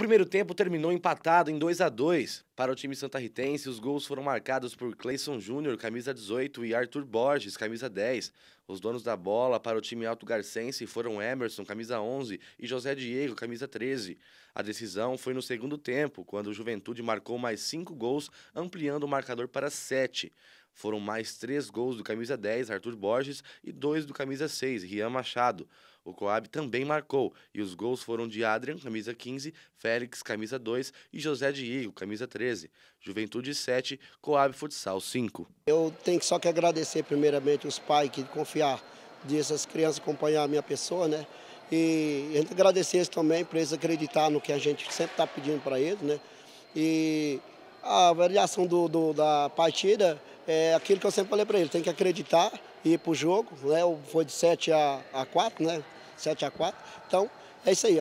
primeiro tempo terminou empatado em 2 a 2 para o time santarritense. Os gols foram marcados por Cleison Júnior, camisa 18, e Arthur Borges, camisa 10. Os donos da bola para o time Alto Garcense foram Emerson, camisa 11, e José Diego, camisa 13. A decisão foi no segundo tempo, quando o Juventude marcou mais cinco gols, ampliando o marcador para sete. Foram mais três gols do camisa 10, Arthur Borges, e dois do camisa 6, Rian Machado. O Coab também marcou, e os gols foram de Adrian, camisa 15, Félix, camisa 2 e José Diego, camisa 13. Juventude 7, Coab Futsal 5. Eu tenho só que agradecer primeiramente os pais que confiaram confiar de essas crianças acompanhar a minha pessoa, né? E a gente agradecer também por eles acreditar no que a gente sempre está pedindo para eles, né? E a variação do, do, da partida é aquilo que eu sempre falei para eles, tem que acreditar e ir para o jogo, né? Foi de 7 a, a 4, né? 7 a 4. Então, é isso aí.